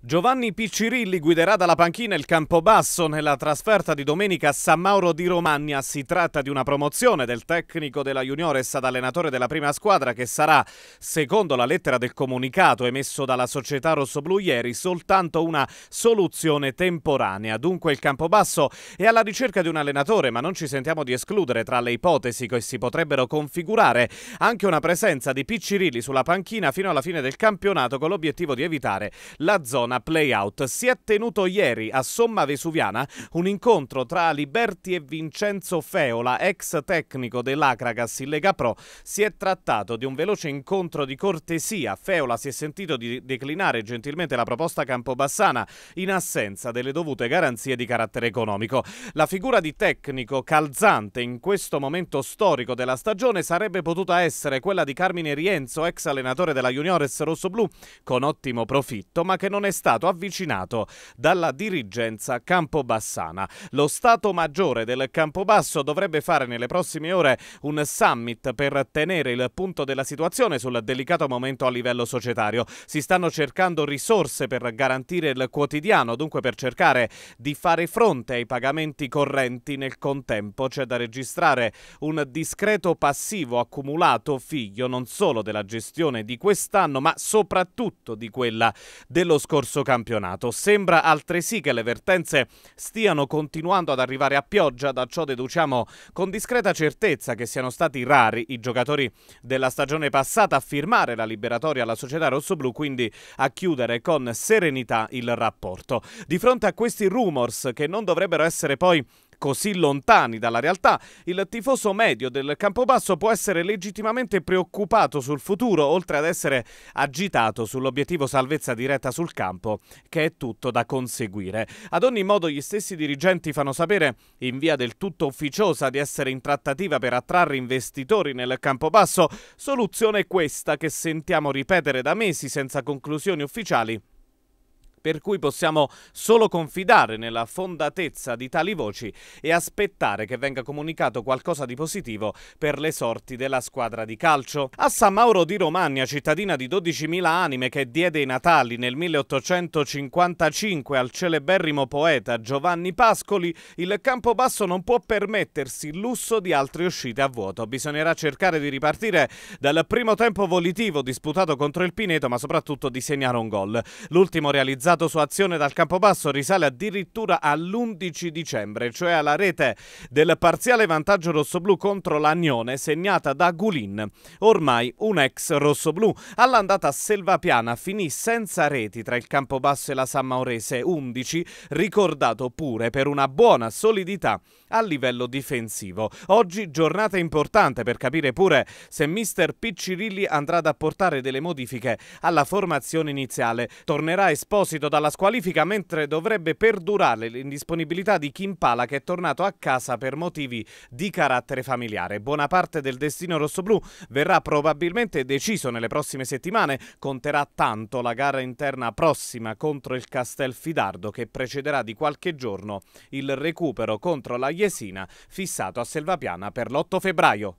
Giovanni Piccirilli guiderà dalla panchina il Campobasso nella trasferta di domenica a San Mauro di Romagna. Si tratta di una promozione del tecnico della Juniores ad allenatore della prima squadra che sarà, secondo la lettera del comunicato emesso dalla società rossoblu ieri, soltanto una soluzione temporanea. Dunque il Campobasso è alla ricerca di un allenatore, ma non ci sentiamo di escludere tra le ipotesi che si potrebbero configurare anche una presenza di Piccirilli sulla panchina fino alla fine del campionato con l'obiettivo di evitare la zona Maradona Playout si è tenuto ieri a Somma Vesuviana un incontro tra Liberti e Vincenzo Feola, ex tecnico dell'Acragas in Lega Pro. Si è trattato di un veloce incontro di cortesia. Feola si è sentito di declinare gentilmente la proposta Campobassana in assenza delle dovute garanzie di carattere economico. La figura di tecnico calzante in questo momento storico della stagione sarebbe potuta essere quella di Carmine Rienzo, ex allenatore della Juniores Rossoblu, con ottimo profitto, ma che non è stato avvicinato dalla dirigenza campobassana. Lo Stato Maggiore del Campobasso dovrebbe fare nelle prossime ore un summit per tenere il punto della situazione sul delicato momento a livello societario. Si stanno cercando risorse per garantire il quotidiano, dunque per cercare di fare fronte ai pagamenti correnti nel contempo. C'è da registrare un discreto passivo accumulato figlio non solo della gestione di quest'anno ma soprattutto di quella dello scorso scorso campionato. Sembra altresì che le vertenze stiano continuando ad arrivare a pioggia, da ciò deduciamo con discreta certezza che siano stati rari i giocatori della stagione passata a firmare la liberatoria alla società rossoblu, quindi a chiudere con serenità il rapporto. Di fronte a questi rumors che non dovrebbero essere poi così lontani dalla realtà, il tifoso medio del Campobasso può essere legittimamente preoccupato sul futuro, oltre ad essere agitato sull'obiettivo salvezza diretta sul campo, che è tutto da conseguire. Ad ogni modo gli stessi dirigenti fanno sapere, in via del tutto ufficiosa, di essere in trattativa per attrarre investitori nel Campobasso, soluzione questa che sentiamo ripetere da mesi senza conclusioni ufficiali per cui possiamo solo confidare nella fondatezza di tali voci e aspettare che venga comunicato qualcosa di positivo per le sorti della squadra di calcio. A San Mauro di Romagna, cittadina di 12.000 anime che diede i natali nel 1855 al celeberrimo poeta Giovanni Pascoli, il Campobasso non può permettersi il lusso di altre uscite a vuoto. Bisognerà cercare di ripartire dal primo tempo volitivo disputato contro il Pineto, ma soprattutto di segnare un gol. L'ultimo realizzato realizzato su azione dal campo basso risale addirittura all'11 dicembre, cioè alla rete del parziale vantaggio rossoblù contro l'Agnone segnata da Gulin, ormai un ex rossoblù. All'andata a Selvapiana finì senza reti tra il campo basso e la San Maurese 11, ricordato pure per una buona solidità a livello difensivo. Oggi giornata importante per capire pure se mister Piccirilli andrà ad apportare delle modifiche alla formazione iniziale. Tornerà Esposito uscito dalla squalifica mentre dovrebbe perdurare l'indisponibilità di Kimpala che è tornato a casa per motivi di carattere familiare. Buona parte del destino rossoblù verrà probabilmente deciso nelle prossime settimane, conterà tanto la gara interna prossima contro il Castelfidardo che precederà di qualche giorno il recupero contro la Jesina fissato a Selvapiana per l'8 febbraio.